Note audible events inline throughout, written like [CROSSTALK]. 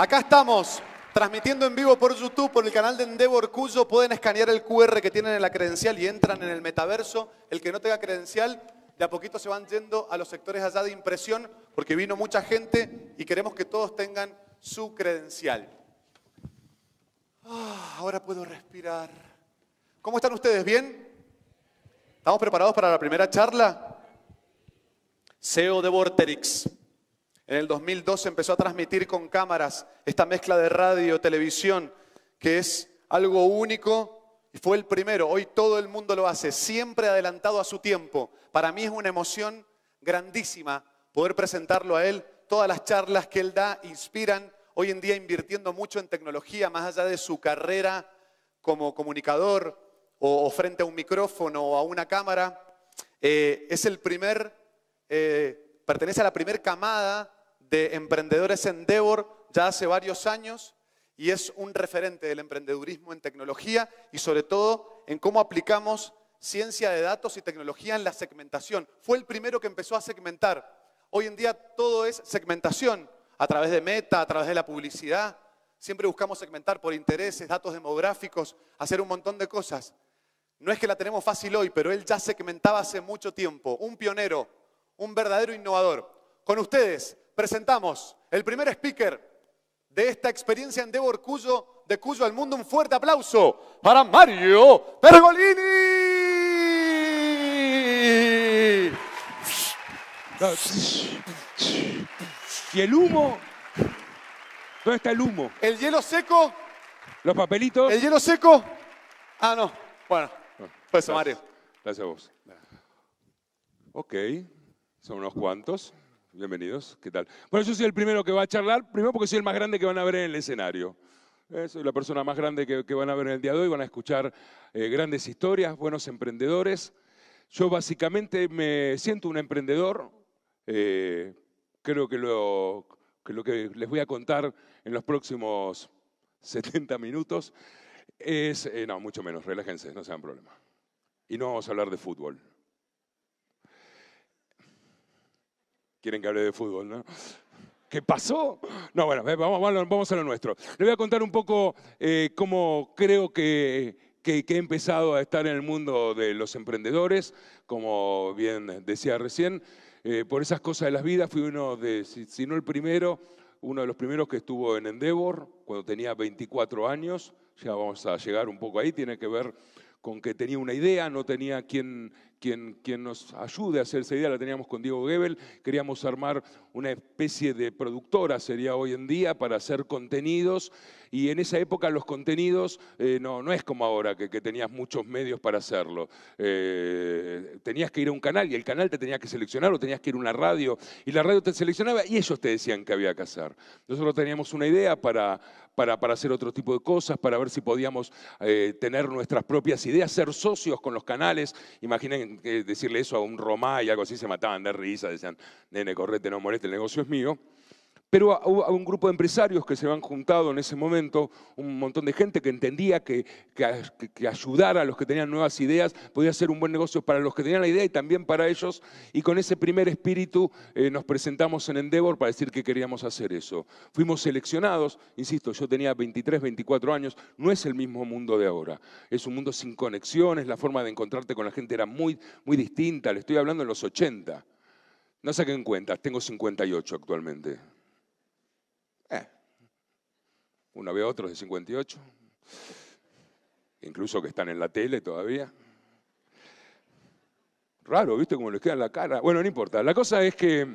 Acá estamos, transmitiendo en vivo por YouTube, por el canal de Endeavor Cuyo. Pueden escanear el QR que tienen en la credencial y entran en el metaverso. El que no tenga credencial, de a poquito se van yendo a los sectores allá de impresión, porque vino mucha gente y queremos que todos tengan su credencial. Ah, ahora puedo respirar. ¿Cómo están ustedes? ¿Bien? ¿Estamos preparados para la primera charla? CEO de Vorterix. En el 2012 empezó a transmitir con cámaras esta mezcla de radio, televisión, que es algo único y fue el primero. Hoy todo el mundo lo hace, siempre adelantado a su tiempo. Para mí es una emoción grandísima poder presentarlo a él. Todas las charlas que él da inspiran, hoy en día invirtiendo mucho en tecnología, más allá de su carrera como comunicador o, frente a un micrófono o a una cámara. Eh, es el primer, eh, pertenece a la primera camada de emprendedores Endeavor ya hace varios años y es un referente del emprendedurismo en tecnología y sobre todo en cómo aplicamos ciencia de datos y tecnología en la segmentación. Fue el primero que empezó a segmentar. Hoy en día todo es segmentación a través de meta, a través de la publicidad. Siempre buscamos segmentar por intereses, datos demográficos, hacer un montón de cosas. No es que la tenemos fácil hoy, pero él ya segmentaba hace mucho tiempo. Un pionero, un verdadero innovador. Con ustedes, presentamos el primer speaker de esta experiencia en Devor, Cuyo, de Cuyo al Mundo. Un fuerte aplauso para Mario Pergolini. ¿Y el humo? ¿Dónde está el humo? ¿El hielo seco? ¿Los papelitos? ¿El hielo seco? Ah, no. Bueno, pues Mario. Gracias a vos. Ok, son unos cuantos bienvenidos, ¿qué tal? Bueno, yo soy el primero que va a charlar, primero porque soy el más grande que van a ver en el escenario. Eh, soy la persona más grande que, van a ver en el día de hoy, van a escuchar eh, grandes historias, buenos emprendedores. Yo básicamente me siento un emprendedor, eh, creo que lo, que les voy a contar en los próximos 70 [LAUGHS] minutos es, no, mucho menos, relájense, no sean problema. Y no vamos a hablar de fútbol. Quieren que hable de fútbol, ¿no? ¿Qué pasó? No, bueno, vamos, a lo nuestro. Le voy a contar un poco eh, cómo creo que, he empezado a estar en el mundo de los emprendedores, como bien decía recién. Eh, por esas cosas de las vidas fui uno de, si, no el primero, uno de los primeros que estuvo en Endeavor cuando tenía 24 años. Ya vamos a llegar un poco ahí, tiene que ver con que tenía una idea, no tenía quien quien, nos ayude a hacer esa idea, la teníamos con Diego Gebel, queríamos armar una especie de productora, sería hoy en día, para hacer contenidos, y en esa época los contenidos eh, no, no es como ahora, que, tenías muchos medios para hacerlo. Eh, tenías que ir a un canal y el canal te tenía que seleccionar o tenías que ir a una radio y la radio te seleccionaba y ellos te decían qué había que hacer. Nosotros teníamos una idea para, para, hacer otro tipo de cosas, para ver si podíamos eh, tener nuestras propias ideas, ser socios con los canales. Imaginen que eh, decirle eso a un romá y algo así, se mataban de risa, decían, nene, correte, no moleste, el negocio es mío. Pero hubo un grupo de empresarios que se habían juntado en ese momento, un montón de gente que entendía que, ayudar a los que tenían nuevas ideas podía ser un buen negocio para los que tenían la idea y también para ellos. Y con ese primer espíritu eh, nos presentamos en Endeavor para decir que queríamos hacer eso. Fuimos seleccionados, insisto, yo tenía 23, 24 años, no es el mismo mundo de ahora. Es un mundo sin conexiones, la forma de encontrarte con la gente era muy, muy distinta. Le estoy hablando en los 80. No saquen cuentas, tengo 58 actualmente ve a otros de 58, incluso que están en la tele todavía. Raro, ¿viste cómo les queda la cara? Bueno, no importa. La cosa es que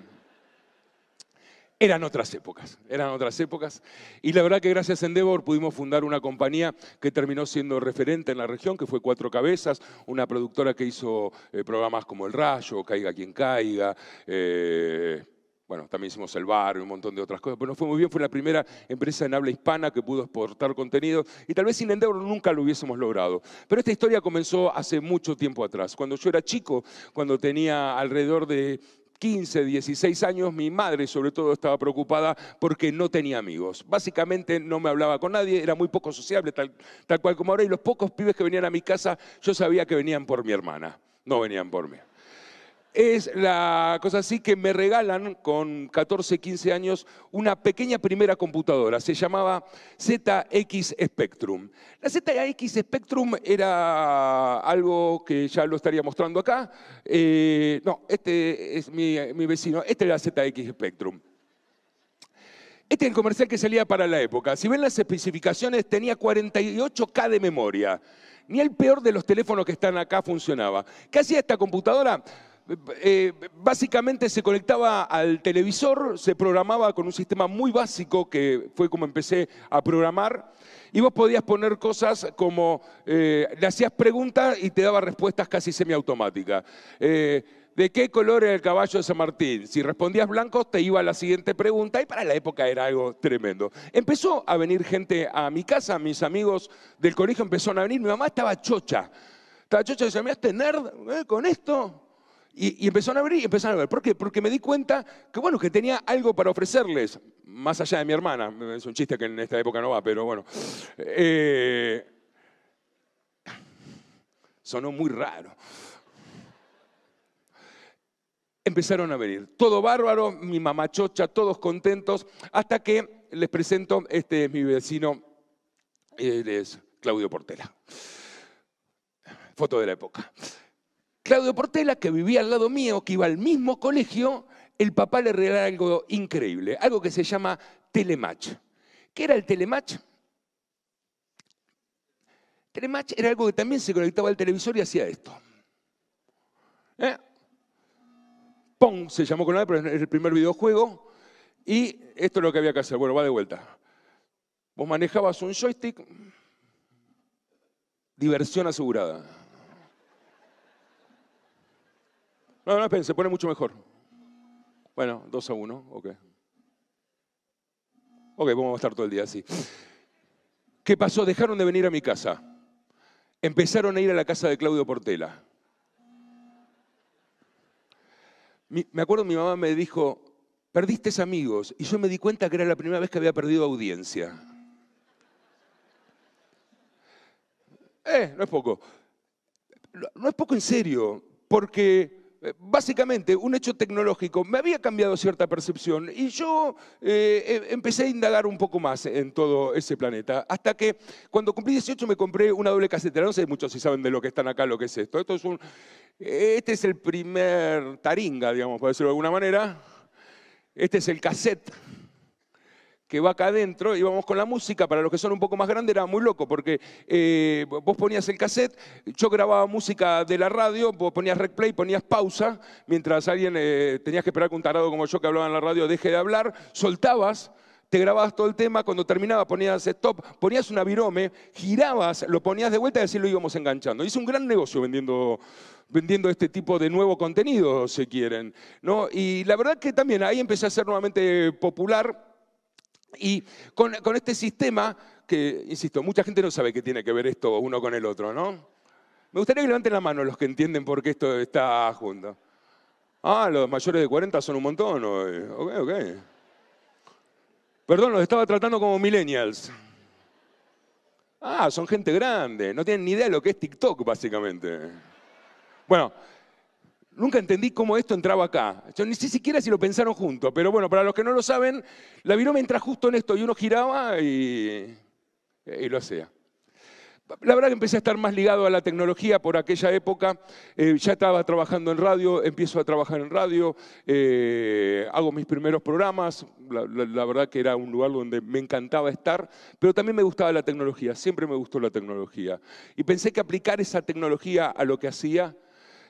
eran otras épocas, eran otras épocas. Y la verdad que gracias a Endeavor pudimos fundar una compañía que terminó siendo referente en la región, que fue Cuatro Cabezas, una productora que hizo eh, programas como El Rayo, Caiga quien caiga, eh, bueno, también hicimos el bar y un montón de otras cosas, pero nos fue muy bien, fue la primera empresa en habla hispana que pudo exportar contenido y tal vez sin Endeavor nunca lo hubiésemos logrado. Pero esta historia comenzó hace mucho tiempo atrás. Cuando yo era chico, cuando tenía alrededor de 15, 16 años, mi madre sobre todo estaba preocupada porque no tenía amigos. Básicamente no me hablaba con nadie, era muy poco sociable, tal, tal cual como ahora, y los pocos pibes que venían a mi casa yo sabía que venían por mi hermana, no venían por mí es la cosa así que me regalan con 14, 15 años una pequeña primera computadora. Se llamaba ZX Spectrum. La ZX Spectrum era algo que ya lo estaría mostrando acá. Eh, no, este es mi, mi vecino. Este la ZX Spectrum. Este es el comercial que salía para la época. Si ven las especificaciones, tenía 48K de memoria. Ni el peor de los teléfonos que están acá funcionaba. ¿Qué hacía esta computadora? Eh, básicamente se conectaba al televisor, se programaba con un sistema muy básico que fue como empecé a programar. Y vos podías poner cosas como, eh, le hacías preguntas y te daba respuestas casi semiautomáticas. Eh, ¿De qué color era el caballo de San Martín? Si respondías blanco, te iba a la siguiente pregunta y para la época era algo tremendo. Empezó a venir gente a mi casa, mis amigos del colegio empezaron a venir, mi mamá estaba chocha. Estaba chocha y decía, mira, este nerd, con esto, y, empezaron a abrir y empezaron a ver. ¿Por qué? Porque me di cuenta que, bueno, que tenía algo para ofrecerles, más allá de mi hermana. Es un chiste que en esta época no va, pero bueno. Eh, sonó muy raro. Empezaron a venir. Todo bárbaro, mi mamá chocha, todos contentos, hasta que les presento, este es mi vecino, él es Claudio Portela. Foto de la época. Claudio Portela, que vivía al lado mío, que iba al mismo colegio, el papá le regaló algo increíble, algo que se llama telematch. ¿Qué era el telematch? Telematch era algo que también se conectaba al televisor y hacía esto. ¿Eh? Pong se llamó con él, pero el primer videojuego. Y esto es lo que había que hacer. Bueno, va de vuelta. Vos manejabas un joystick. Diversión asegurada. No, no, se pone mucho mejor. Bueno, dos a uno, ok. Ok, vamos a estar todo el día así. ¿Qué pasó? Dejaron de venir a mi casa. Empezaron a ir a la casa de Claudio Portela. me acuerdo mi mamá me dijo, perdiste amigos. Y yo me di cuenta que era la primera vez que había perdido audiencia. Eh, no es poco. No es poco en serio, porque eh, básicamente un hecho tecnológico, me había cambiado cierta percepción y yo eh, em, empecé a indagar un poco más en todo ese planeta, hasta que cuando cumplí 18 me compré una doble casetera, no sé muchos si saben de lo que están acá, lo que es esto, esto es un, eh, este es el primer taringa, digamos, por decirlo de alguna manera, este es el cassette que va acá adentro, íbamos con la música, para los que son un poco más grandes era muy loco, porque eh, vos ponías el cassette, yo grababa música de la radio, vos ponías replay, ponías pausa, mientras alguien, eh, tenías que esperar que un tarado como yo que hablaba en la radio deje de hablar, soltabas, te grababas todo el tema, cuando terminaba ponías stop, ponías una virome, girabas, lo ponías de vuelta y así lo íbamos enganchando. Hice un gran negocio vendiendo vendiendo este tipo de nuevo contenido, si quieren. ¿no? Y la verdad que también ahí empecé a ser nuevamente popular y con, este sistema, que, insisto, mucha gente no sabe qué tiene que ver esto uno con el otro, ¿no? Me gustaría que levanten la mano los que entienden por qué esto está junto. Ah, los mayores de 40 son un montón hoy. Eh, ok, ok. Perdón, los estaba tratando como millennials. Ah, son gente grande, no tienen ni idea de lo que es TikTok, básicamente. Bueno, Nunca entendí cómo esto entraba acá. Yo ni siquiera si lo pensaron juntos, pero bueno, para los que no lo saben, la viroma entra justo en esto y uno giraba y, lo hacía. La verdad que empecé a estar más ligado a la tecnología por aquella época. Eh, ya estaba trabajando en radio, empiezo a trabajar en radio, eh, hago mis primeros programas. la, verdad que era un lugar donde me encantaba estar, pero también me gustaba la tecnología, siempre me gustó la tecnología. Y pensé que aplicar esa tecnología a lo que hacía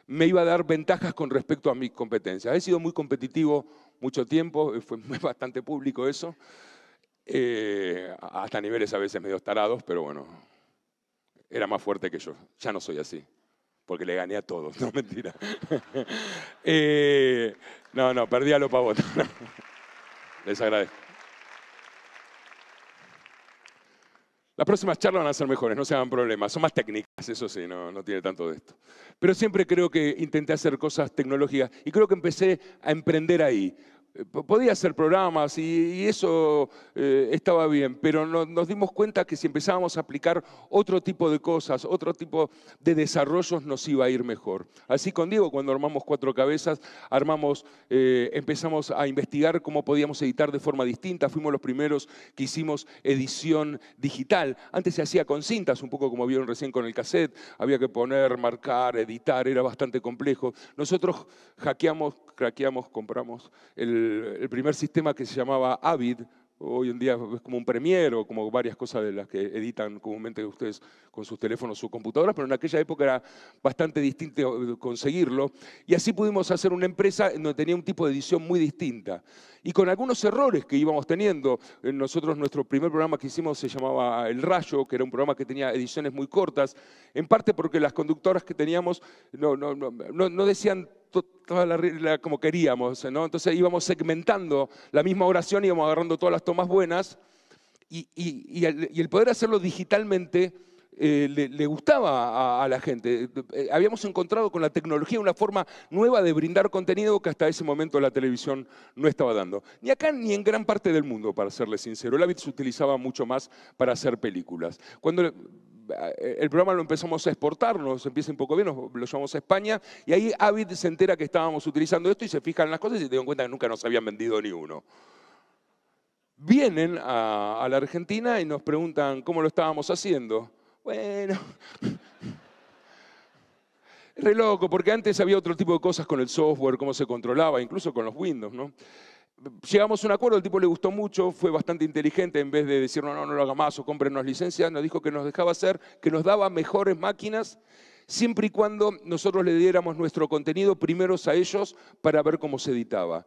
me iba a dar ventajas con respecto a mis competencias. He sido muy competitivo mucho tiempo, eh, [LAUGHS] fue bastante público eso, eh, hasta niveles a veces medio tarados, pero bueno, era más fuerte que yo. Ya no soy así, porque le gané a todos, [LAUGHS] no mentira. [LAUGHS] Eh, no, no, perdí a los Les agradezco. Las próximas charlas van a ser mejores, no se hagan problemas. Son más técnicas, eso sí, no, no tiene tanto de esto. Pero siempre creo que intenté hacer cosas tecnológicas y creo que empecé a emprender ahí, eh, podía hacer programas y, eso eh, estaba bien, pero nos dimos cuenta que si empezábamos a aplicar otro tipo de cosas, otro tipo de desarrollos, nos iba a ir mejor. Así con Diego, cuando armamos Cuatro Cabezas, armamos, eh, empezamos a investigar cómo podíamos editar de forma distinta. Fuimos los primeros que hicimos edición digital. Antes se hacía con cintas, un poco como vieron recién con el cassette. Había que poner, marcar, editar, era bastante complejo. Nosotros hackeamos, craqueamos, compramos el el, primer sistema que se llamaba Avid, hoy en día es como un Premier o como varias cosas de las que editan comúnmente ustedes con sus teléfonos, sus computadoras, pero en aquella época era bastante distinto conseguirlo. Y así pudimos hacer una empresa donde tenía un tipo de edición muy distinta. Y con algunos errores que íbamos teniendo, eh, nosotros nuestro primer programa que hicimos se llamaba El Rayo, que era un programa que tenía ediciones muy cortas, en parte porque las conductoras que teníamos no, no, no, no decían toda la, la, como queríamos, Entonces íbamos segmentando la misma oración, íbamos agarrando todas las tomas buenas y, el, poder hacerlo digitalmente eh, le, gustaba a, la gente. Eh, habíamos encontrado con la tecnología una forma nueva de brindar contenido que hasta ese momento la televisión no estaba dando. Ni acá ni en gran parte del mundo, para serle sincero. El hábito se utilizaba mucho más para hacer películas. Cuando eh, el programa lo empezamos a exportar, nos empieza un poco bien, lo llevamos a España, y ahí Avid se entera que estábamos utilizando esto y se fijan las cosas y se dieron cuenta que nunca nos habían vendido ni uno. Vienen a, a la Argentina y nos preguntan cómo lo estábamos haciendo. Bueno, [LAUGHS] es re loco, porque antes había otro tipo de cosas con el software, cómo se controlaba, incluso con los Windows, ¿no? llegamos a un acuerdo, el tipo le gustó mucho, fue bastante inteligente, en vez de decir, no, no, no lo haga más o cómprenos licencias, nos dijo que nos dejaba hacer, que nos daba mejores máquinas, siempre y cuando nosotros le diéramos nuestro contenido primero a ellos para ver cómo se editaba.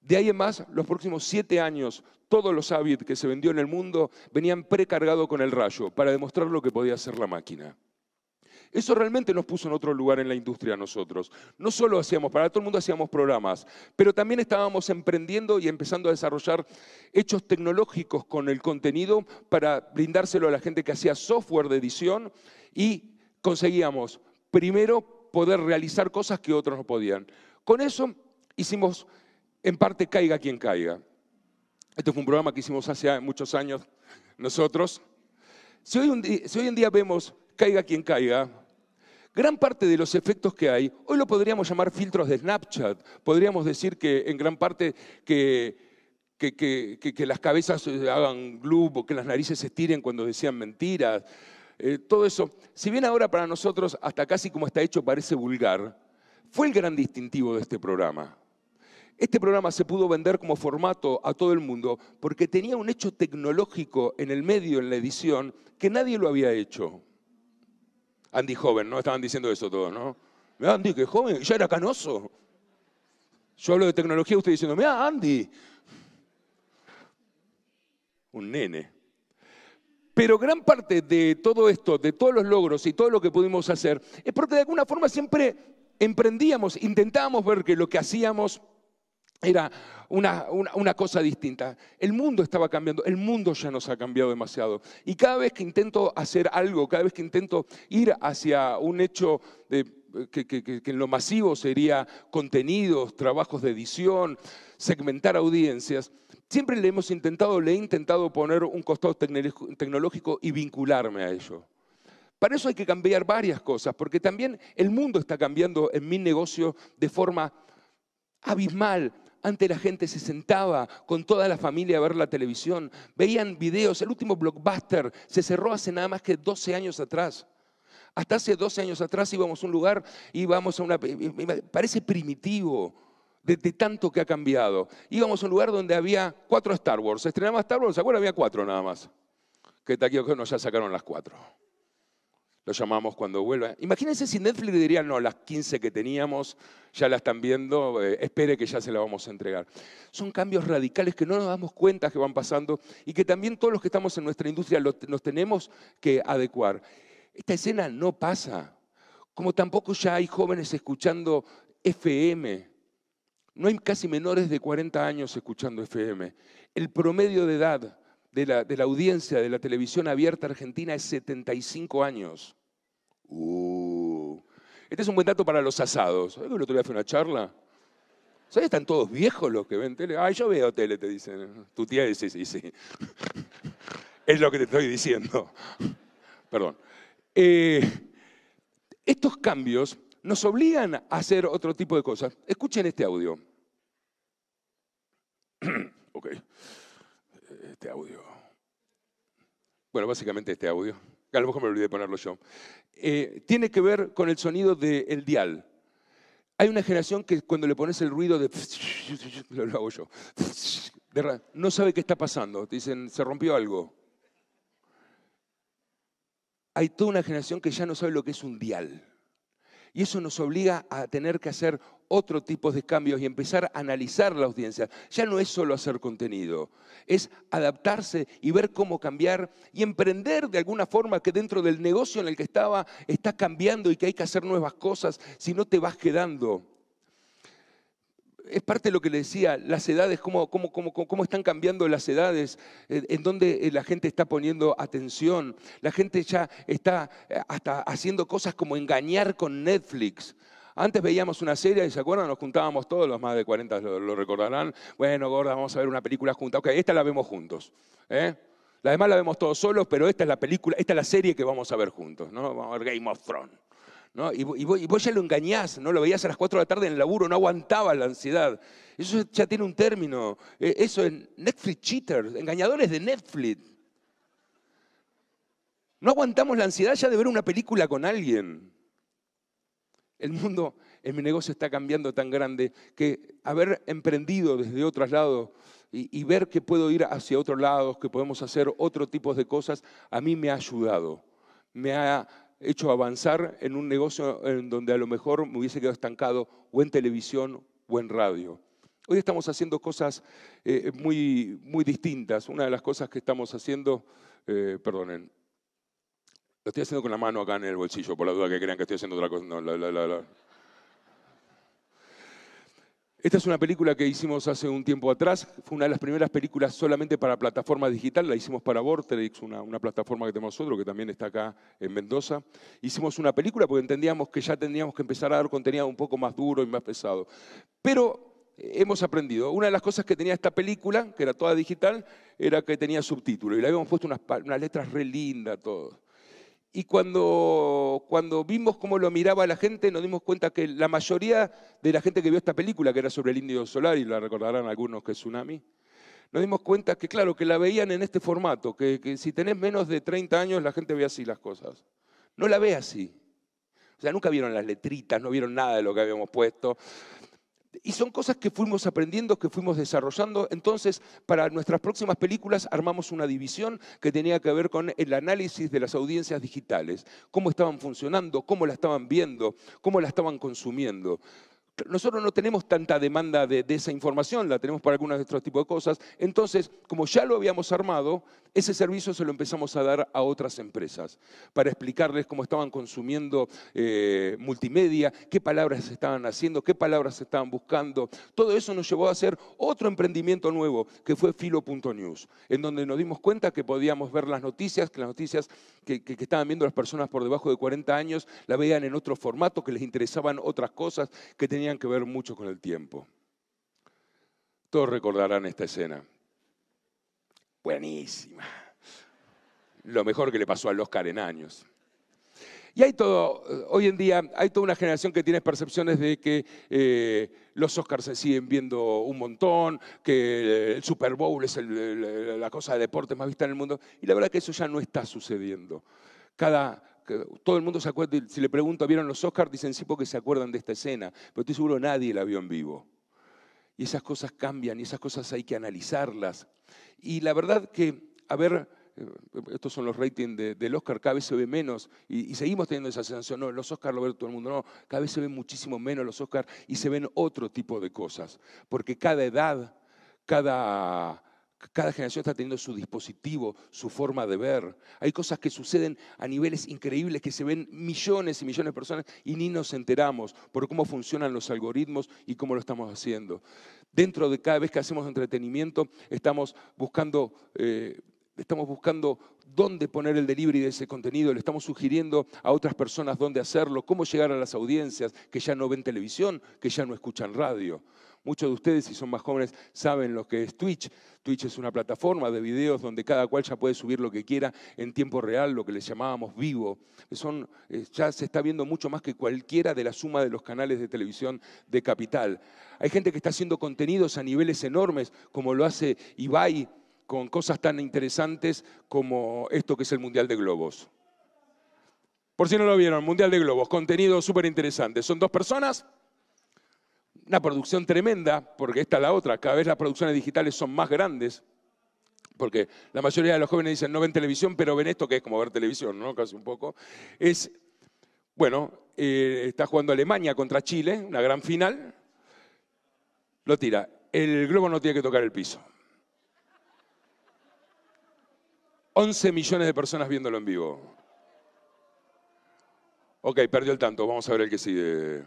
De ahí en más, los próximos siete años, todos los Avid que se vendió en el mundo venían precargados con el rayo para demostrar lo que podía hacer la máquina. Eso realmente nos puso en otro lugar en la industria nosotros. No solo hacíamos, para todo el mundo hacíamos programas, pero también estábamos emprendiendo y empezando a desarrollar hechos tecnológicos con el contenido para brindárselo a la gente que hacía software de edición y conseguíamos primero poder realizar cosas que otros no podían. Con eso hicimos, en parte, Caiga quien caiga. Este fue un programa que hicimos hace muchos años nosotros. Si si hoy en día vemos Caiga quien caiga, Gran parte de los efectos que hay, hoy lo podríamos llamar filtros de Snapchat, podríamos decir que en gran parte que las cabezas eh, hagan o que las narices se estiren cuando decían mentiras, eh, todo eso. Si bien ahora para nosotros, hasta casi como está hecho, parece vulgar, fue el gran distintivo de este programa. Este programa se pudo vender como formato a todo el mundo porque tenía un hecho tecnológico en el medio, en la edición, que nadie lo había hecho. Andy joven, ¿no? Estaban diciendo eso todo, ¿no? Mira Andy, qué joven, ya era canoso. Yo hablo de tecnología, usted diciendo, mira, Andy. Un nene. Pero gran parte de todo esto, de todos los logros y todo lo que pudimos hacer, es porque de alguna forma siempre emprendíamos, intentábamos ver que lo que hacíamos era una, cosa distinta. El mundo estaba cambiando, el mundo ya nos ha cambiado demasiado. Y cada vez que intento hacer algo, cada vez que intento ir hacia un hecho que, que en lo masivo sería contenidos, trabajos de edición, segmentar audiencias, siempre le hemos intentado, le he intentado poner un costado tecnológico y vincularme a ello. Para eso hay que cambiar varias cosas, porque también el mundo está cambiando en mi negocio de forma abismal. Antes la gente se sentaba con toda la familia a ver la televisión, veían videos. El último blockbuster se cerró hace nada más que 12 años atrás. Hasta hace 12 años atrás íbamos a un lugar, íbamos a una... Parece primitivo de, tanto que ha cambiado. Íbamos a un lugar donde había cuatro Star Wars. Se estrenaba Star Wars, ¿se acuerdan? Había cuatro nada más. Que aquí que nos ya sacaron las cuatro lo llamamos cuando vuelva. Imagínense si Netflix diría, no, las 15 que teníamos ya la están viendo, eh, espere que ya se la vamos a entregar. Son cambios radicales que no nos damos cuenta que van pasando y que también todos los que estamos en nuestra industria nos tenemos que adecuar. Esta escena no pasa, como tampoco ya hay jóvenes escuchando FM. No hay casi menores de 40 años escuchando FM. El promedio de edad de la, audiencia de la televisión abierta argentina es 75 años. Uh. Este es un buen dato para los asados. ¿Sabes que el otro día fue una charla? ¿Sabes? Están todos viejos los que ven tele. Ay, yo veo tele, te dicen. Tu tía dice, sí, sí, sí. es lo que te estoy diciendo. Perdón. Eh, estos cambios nos obligan a hacer otro tipo de cosas. Escuchen este audio. [CLEARS THROAT] ok este audio? Bueno, básicamente este audio. A lo mejor me olvidé de ponerlo yo. Eh, tiene que ver con el sonido del dial. Hay una generación que cuando le pones el ruido de... [LAUGHS] Lo hago yo. [LAUGHS] no sabe qué está pasando. dicen, se rompió algo. Hay toda una generación que ya no sabe lo que es un dial. Y eso nos obliga a tener que hacer otro tipo de cambios y empezar a analizar la audiencia. Ya no es solo hacer contenido, es adaptarse y ver cómo cambiar y emprender de alguna forma que dentro del negocio en el que estaba está cambiando y que hay que hacer nuevas cosas, si no te vas quedando es parte de lo que le decía, las edades, cómo, cómo, están cambiando las edades, en dónde eh, la gente está poniendo atención. La gente ya está eh, hasta haciendo cosas como engañar con Netflix. Antes veíamos una serie, ¿se acuerdan? Nos juntábamos todos, los más de 40 lo, recordarán. Bueno, gorda, vamos a ver una película junta. Ok, esta la vemos juntos. ¿eh? La demás la vemos todos solos, pero esta es la película, esta es la serie que vamos a ver juntos, ¿no? Vamos a ver Game of Thrones. Y, vos, ya lo engañás, ¿no? Lo veías a las 4 de la tarde en el laburo, no aguantaba la ansiedad. Eso ya tiene un término. E, eso es Netflix cheaters, engañadores de Netflix. No aguantamos la ansiedad ya de ver una película con alguien. El mundo en mi negocio está cambiando tan grande que haber emprendido desde otros lados y, ver que puedo ir hacia otros lados que podemos hacer otro tipo de cosas, a mí me ha ayudado. Me ha hecho avanzar en un negocio en donde a lo mejor me hubiese quedado estancado o en televisión o en radio. Hoy estamos haciendo cosas eh, muy, muy distintas. Una de las cosas que estamos haciendo, eh, perdonen, lo estoy haciendo con la mano acá en el bolsillo, por la duda que crean que estoy haciendo otra cosa. Esta es una película que hicimos hace un tiempo atrás, fue una de las primeras películas solamente para plataforma digital, la hicimos para Vortex, una, plataforma que tenemos nosotros, que también está acá en Mendoza. Hicimos una película porque entendíamos que ya tendríamos que empezar a dar contenido un poco más duro y más pesado. Pero eh, hemos aprendido. Una de las cosas que tenía esta película, que era toda digital, era que tenía subtítulo y le habíamos puesto unas, letras re lindas, todo y cuando, cuando vimos cómo lo miraba la gente, nos dimos cuenta que la mayoría de la gente que vio esta película, que era sobre el indio solar, y la recordarán algunos que es Tsunami, nos dimos cuenta que, claro, que la veían en este formato, que, que si tenés menos de 30 años la gente ve así las cosas. No la ve así. O sea, nunca vieron las letritas, no vieron nada de lo que habíamos puesto. Y son cosas que fuimos aprendiendo, que fuimos desarrollando. Entonces, para nuestras próximas películas armamos una división que tenía que ver con el análisis de las audiencias digitales, cómo estaban funcionando, cómo la estaban viendo, cómo la estaban consumiendo. Nosotros no tenemos tanta demanda de, esa información, la tenemos para algunos de estos tipos de cosas. Entonces, como ya lo habíamos armado, ese servicio se lo empezamos a dar a otras empresas para explicarles cómo estaban consumiendo eh, multimedia, qué palabras estaban haciendo, qué palabras estaban buscando. Todo eso nos llevó a hacer otro emprendimiento nuevo, que fue filo.news, en donde nos dimos cuenta que podíamos ver las noticias, que las noticias que, que estaban viendo las personas por debajo de 40 años la veían en otro formato, que les interesaban otras cosas, que tenían que ver mucho con el tiempo. Todos recordarán esta escena. Buenísima. Lo mejor que le pasó al Oscar en años. Y hay todo, eh, hoy en día hay toda una generación que tiene percepciones de que eh, los Oscars se siguen viendo un montón, que eh, el Super Bowl es la cosa de deportes más vista en el mundo, y la verdad que eso ya no está sucediendo. Cada, todo el mundo se acuerda, si le pregunto, ¿vieron los Oscars? Dicen sí porque se acuerdan de esta escena, pero estoy seguro nadie la vio en vivo. Y esas cosas cambian y esas cosas hay que analizarlas. Y la verdad que, a ver, eh, estos son los ratings del Oscar, cada vez se ve menos, y, y, seguimos teniendo esa sensación, no, los Oscars lo ve todo el mundo, no, cada vez se ven muchísimo menos los Oscars y se ven otro tipo de cosas, porque cada edad, cada cada generación está teniendo su dispositivo, su forma de ver. Hay cosas que suceden a niveles increíbles que se ven millones y millones de personas y ni nos enteramos por cómo funcionan los algoritmos y cómo lo estamos haciendo. Dentro de cada vez que hacemos entretenimiento, estamos buscando eh, estamos buscando dónde poner el delivery de ese contenido, le estamos sugiriendo a otras personas dónde hacerlo, cómo llegar a las audiencias que ya no ven televisión, que ya no escuchan radio. Muchos de ustedes, si son más jóvenes, saben lo que es Twitch. Twitch es una plataforma de videos donde cada cual ya puede subir lo que quiera en tiempo real, lo que les llamábamos vivo. Son, eh, ya se está viendo mucho más que cualquiera de la suma de los canales de televisión de Capital. Hay gente que está haciendo contenidos a niveles enormes, como lo hace Ibai con cosas tan interesantes como esto que es el Mundial de Globos. Por si no lo vieron, el Mundial de Globos, contenido súper interesante. Son dos personas, una producción tremenda, porque esta es la otra, cada vez las producciones digitales son más grandes, porque la mayoría de los jóvenes dicen no ven televisión, pero ven esto que es como ver televisión, ¿no? Casi un poco. Es, bueno, eh, está jugando Alemania contra Chile, una gran final, lo tira. El globo no tiene que tocar el piso. 11 millones de personas viéndolo en vivo. Ok, perdió el tanto, vamos a ver el que sigue.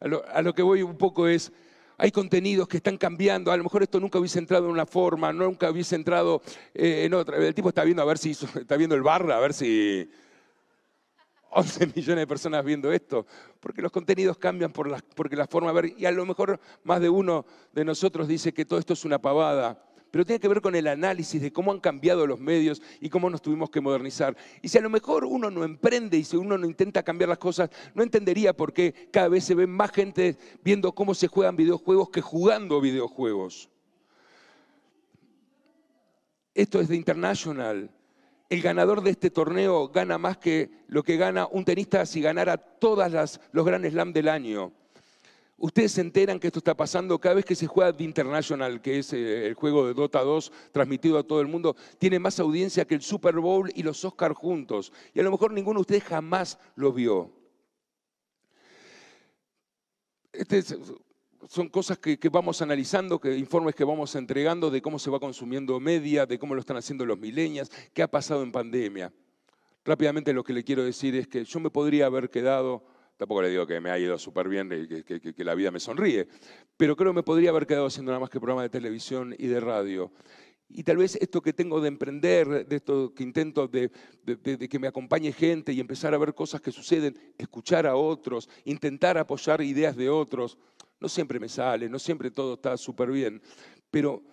A lo, que voy un poco es, hay contenidos que están cambiando, a lo mejor esto nunca hubiese entrado en una forma, nunca hubiese entrado eh, en otra. El tipo está viendo a ver si está viendo el barra, a ver si 11 millones de personas viendo esto, porque los contenidos cambian por porque la forma de ver, y a lo mejor más de uno de nosotros dice que todo esto es una pavada pero tiene que ver con el análisis de cómo han cambiado los medios y cómo nos tuvimos que modernizar. Y si a lo mejor uno no emprende y si uno no intenta cambiar las cosas, no entendería por qué cada vez se ven más gente viendo cómo se juegan videojuegos que jugando videojuegos. Esto es de International. El ganador de este torneo gana más que lo que gana un tenista si ganara todos los Grand Slam del año. Ustedes se enteran que esto está pasando cada vez que se juega The International, que es eh, el juego de Dota 2 transmitido a todo el mundo, tiene más audiencia que el Super Bowl y los Oscar juntos. Y a lo mejor ninguno de ustedes jamás lo vio. Este son cosas que, vamos analizando, que informes que vamos entregando de cómo se va consumiendo media, de cómo lo están haciendo los milenias, qué ha pasado en pandemia. Rápidamente lo que le quiero decir es que yo me podría haber quedado Tampoco le digo que me ha ido súper bien y eh, que, la vida me sonríe, pero creo que me podría haber quedado haciendo nada más que programas de televisión y de radio. Y tal vez esto que tengo de emprender, de esto que intento de, de que me acompañe gente y empezar a ver cosas que suceden, escuchar a otros, intentar apoyar ideas de otros, no siempre me sale, no siempre todo está súper bien, pero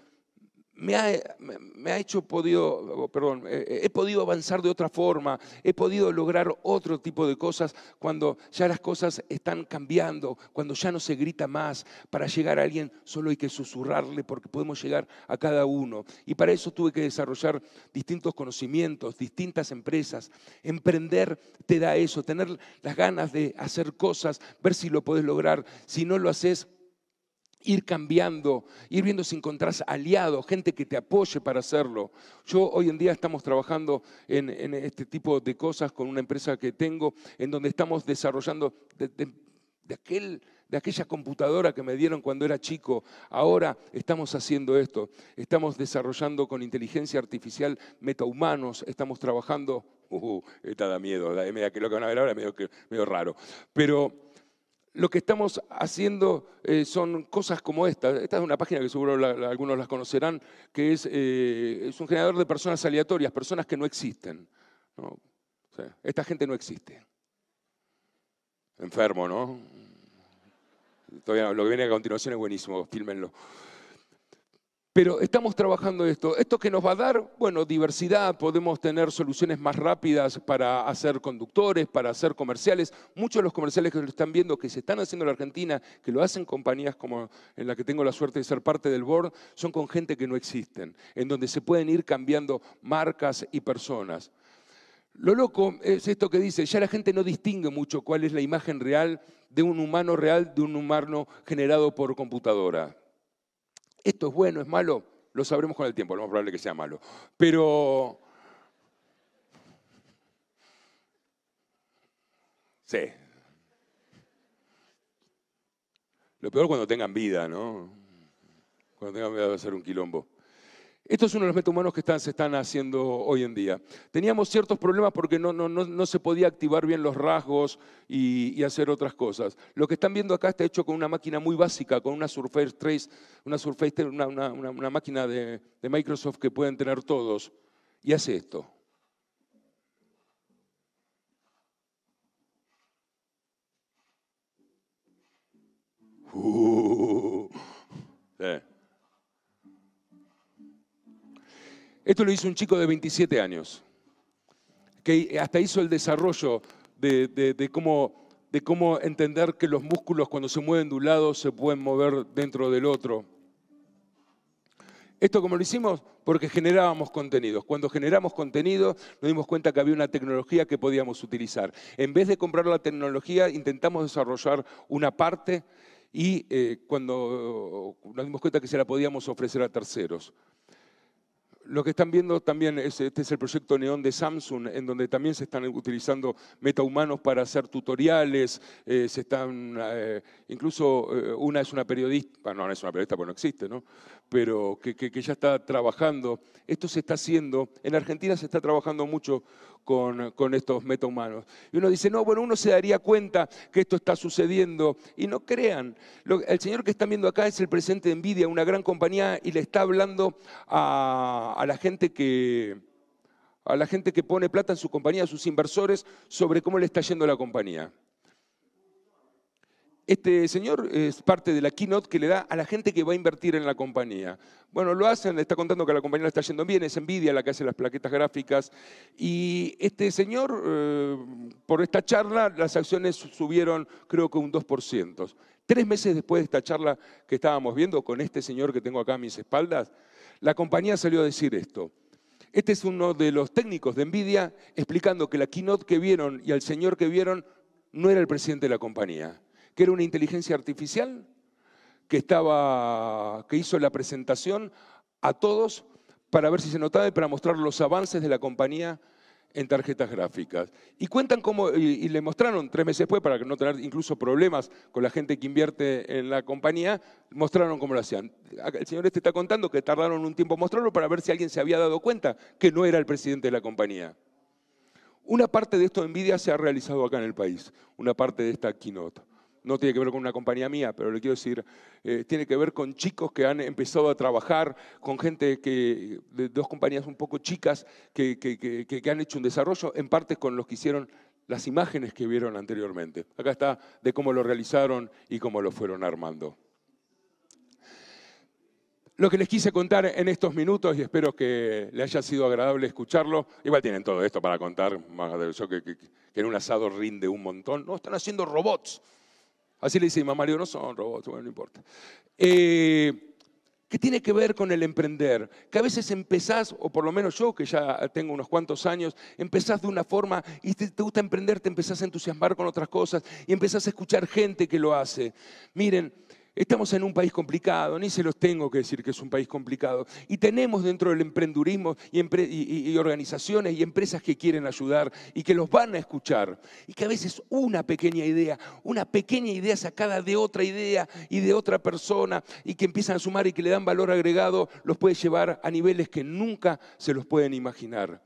me ha, hecho podido, perdón, eh, eh, he podido avanzar de otra forma, he podido lograr otro tipo de cosas cuando ya las cosas están cambiando, cuando ya no se grita más. Para llegar a alguien solo hay que susurrarle porque podemos llegar a cada uno. Y para eso tuve que desarrollar distintos conocimientos, distintas empresas. Emprender te da eso, tener las ganas de hacer cosas, ver si lo puedes lograr. Si no lo haces, ir cambiando, ir viendo si encontrás aliados, gente que te apoye para hacerlo. Yo hoy en día estamos trabajando en, este tipo de cosas con una empresa que tengo, en donde estamos desarrollando de, aquel, de aquella computadora que me dieron cuando era chico. Ahora estamos haciendo esto, estamos desarrollando con inteligencia artificial metahumanos, estamos trabajando... Uh, esta da miedo, que lo que van a ver ahora es medio, medio raro. Pero lo que estamos haciendo eh, son cosas como esta. Esta es una página que seguro algunos las conocerán, que eh, es, un generador de personas aleatorias, personas que no existen. esta gente no existe. Enfermo, ¿no? Todavía lo que viene a continuación es buenísimo, fílmenlo. Pero estamos trabajando esto. ¿Esto que nos va a dar? Bueno, diversidad, podemos tener soluciones más rápidas para hacer conductores, para hacer comerciales. Muchos de los comerciales que están viendo, que se están haciendo en la Argentina, que lo hacen compañías como en la que tengo la suerte de ser parte del board, son con gente que no existen, en donde se pueden ir cambiando marcas y personas. Lo loco es esto que dice, ya la gente no distingue mucho cuál es la imagen real de un humano real de un humano generado por computadora esto es bueno, es malo, lo sabremos con el tiempo, lo más probable que sea malo. Pero... Sí. Lo peor cuando tengan vida, ¿no? Cuando tengan vida va a ser un quilombo. Esto es uno de los humanos que están, se están haciendo hoy en día. Teníamos ciertos problemas porque no, se podía activar bien los rasgos y, hacer otras cosas. Lo que están viendo acá está hecho con una máquina muy básica, con una Surface 3, una, Surface, una, máquina de, Microsoft que pueden tener todos. Y hace esto. Uh. Esto lo hizo un chico de 27 años, que hasta hizo el desarrollo de, cómo, entender que los músculos cuando se mueven de un lado se pueden mover dentro del otro. Esto como lo hicimos porque generábamos contenidos. Cuando generamos contenido, nos dimos cuenta que había una tecnología que podíamos utilizar. En vez de comprar la tecnología, intentamos desarrollar una parte y eh, cuando nos dimos cuenta que se la podíamos ofrecer a terceros. Lo que están viendo también es, este es el proyecto Neón de Samsung, en donde también se están utilizando metahumanos para hacer tutoriales, eh, se están, eh, incluso eh, una es una periodista, bueno, no es una periodista porque no existe, ¿no? Pero que, ya está trabajando. Esto se está haciendo, en Argentina se está trabajando mucho con, estos metahumanos. Y uno dice, no, bueno, uno se daría cuenta que esto está sucediendo. Y no crean, el Señor que están viendo acá es el presidente de Nvidia, una gran compañía, y le está hablando a, a la gente que, a la gente que pone plata en su compañía, a sus inversores, sobre cómo le está yendo la compañía. Este señor es parte de la keynote que le da a la gente que va a invertir en la compañía. Bueno, lo hacen, le está contando que la compañía está yendo bien, es Nvidia la que hace las plaquetas gráficas. Y este señor, eh, por esta charla, las acciones subieron creo que un 2%. Tres meses después de esta charla que estábamos viendo con este señor que tengo acá a mis espaldas, la compañía salió a decir esto. Este es uno de los técnicos de Nvidia explicando que la keynote que vieron y al señor que vieron no era el presidente de la compañía que era una inteligencia artificial que, estaba, que hizo la presentación a todos para ver si se notaba y para mostrar los avances de la compañía en tarjetas gráficas. Y cuentan y, le mostraron tres meses después, para no tener incluso problemas con la gente que invierte en la compañía, mostraron cómo lo hacían. El señor este está contando que tardaron un tiempo mostrarlo para ver si alguien se había dado cuenta que no era el presidente de la compañía. Una parte de esto en envidia se ha realizado acá en el país, una parte de esta keynote no tiene que ver con una compañía mía, pero le quiero decir, eh, tiene que ver con chicos que han empezado a trabajar, con gente que, de dos compañías un poco chicas que, que, han hecho un desarrollo, en parte con los que hicieron las imágenes que vieron anteriormente. Acá está de cómo lo realizaron y cómo lo fueron armando. Lo que les quise contar en estos minutos, y espero que les haya sido agradable escucharlo, igual tienen todo esto para contar, más de que, que en un asado rinde un montón. No, están haciendo robots. Así le dice mi no son robots, bueno, no importa. Eh, ¿Qué tiene que ver con el emprender? Que a veces empezás, o por lo menos yo que ya tengo unos cuantos años, empezás de una forma y te gusta emprender, te empezás a entusiasmar con otras cosas y empezás a escuchar gente que lo hace. Miren, Estamos en un país complicado, ni se los tengo que decir que es un país complicado. Y tenemos dentro del emprendurismo y, organizaciones y empresas que quieren ayudar y que los van a escuchar. Y que a veces una pequeña idea, una pequeña idea sacada de otra idea y de otra persona y que empiezan a sumar y que le dan valor agregado, los puede llevar a niveles que nunca se los pueden imaginar.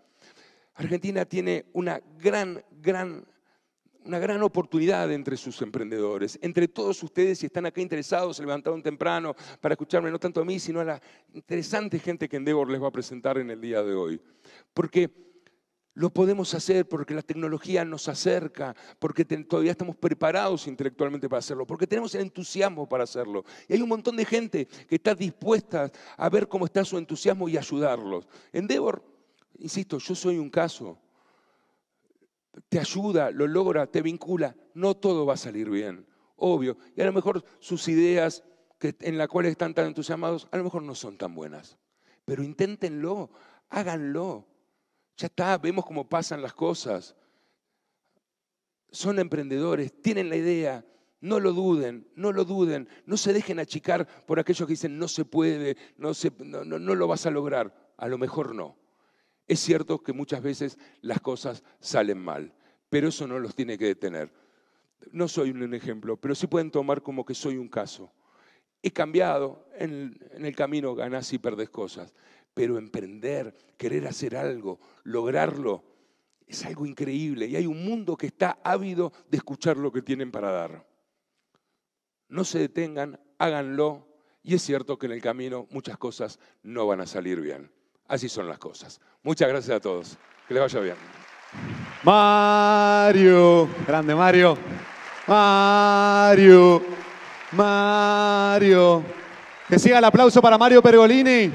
Argentina tiene una gran, gran una gran oportunidad entre sus emprendedores, entre todos ustedes, si están acá interesados, se levantaron temprano para escucharme, no tanto a mí, sino a la interesante gente que Endeavor les va a presentar en el día de hoy. Porque lo podemos hacer, porque la tecnología nos acerca, porque todavía estamos preparados intelectualmente para hacerlo, porque tenemos el entusiasmo para hacerlo. Y hay un montón de gente que está dispuesta a ver cómo está su entusiasmo y ayudarlos. Endeavor, insisto, yo soy un caso te ayuda, lo logra, te vincula. No todo va a salir bien, obvio. Y a lo mejor sus ideas en las cuales están tan entusiasmados, a lo mejor no son tan buenas. Pero inténtenlo, háganlo. Ya está, vemos cómo pasan las cosas. Son emprendedores, tienen la idea, no lo duden, no lo duden, no se dejen achicar por aquellos que dicen no se puede, no lo vas a lograr. A lo mejor no. Es cierto que muchas veces las cosas salen mal, pero eso no los tiene que detener. No soy un ejemplo, pero sí pueden tomar como que soy un caso. He cambiado, en, el camino ganas y perdés cosas, pero emprender, querer hacer algo, lograrlo, es algo increíble y hay un mundo que está ávido de escuchar lo que tienen para dar. No se detengan, háganlo y es cierto que en el camino muchas cosas no van a salir bien. Así son las cosas. Muchas gracias a todos. Que les vaya bien. Mario, grande Mario. Mario, Mario. Que siga el aplauso para Mario Pergolini.